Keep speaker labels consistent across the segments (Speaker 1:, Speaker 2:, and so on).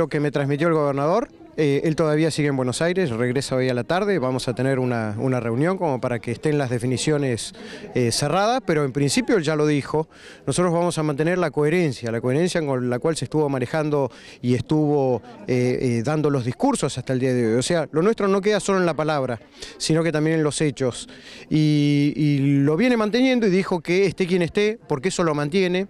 Speaker 1: Lo que me transmitió el gobernador eh, él todavía sigue en Buenos Aires, regresa hoy a la tarde, vamos a tener una, reunión como para que estén las definiciones eh, cerradas, pero en principio él ya lo dijo, nosotros vamos a mantener la coherencia, la coherencia con la cual se estuvo manejando y estuvo eh, dando los discursos hasta el día de hoy. O sea, lo nuestro no queda solo en la palabra, sino que también en los hechos. Y, y lo viene manteniendo y dijo que esté quien esté, porque eso lo mantiene,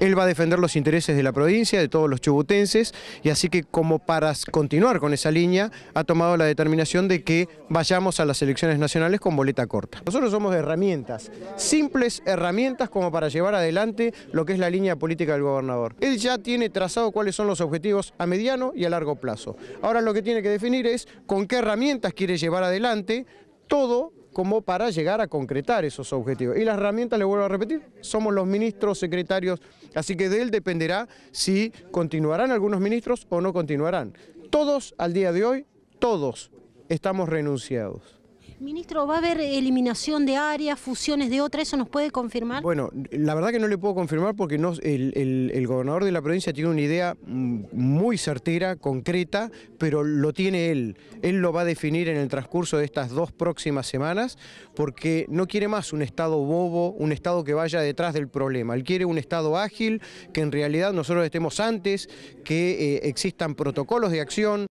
Speaker 1: él va a defender los intereses de la provincia, de todos los chubutenses, y así que como para continuar con esa línea, ha tomado la determinación de que vayamos a las elecciones nacionales con boleta corta. Nosotros somos herramientas, simples herramientas como para llevar adelante lo que es la línea política del gobernador. Él ya tiene trazado cuáles son los objetivos a mediano y a largo plazo. Ahora lo que tiene que definir es con qué herramientas quiere llevar adelante todo como para llegar a concretar esos objetivos. Y las herramientas, le vuelvo a repetir, somos los ministros, secretarios, así que de él dependerá si continuarán algunos ministros o no continuarán todos al día de hoy, todos estamos renunciados.
Speaker 2: Ministro, ¿va a haber eliminación de áreas, fusiones de otras? ¿Eso nos puede confirmar? Bueno,
Speaker 1: la verdad que no le puedo confirmar porque no, el, gobernador de la provincia tiene una idea muy certera, concreta, pero lo tiene él. Él lo va a definir en el transcurso de estas dos próximas semanas porque no quiere más un Estado bobo, un Estado que vaya detrás del problema. Él quiere un Estado ágil, que en realidad nosotros estemos antes, que eh, existan protocolos de acción.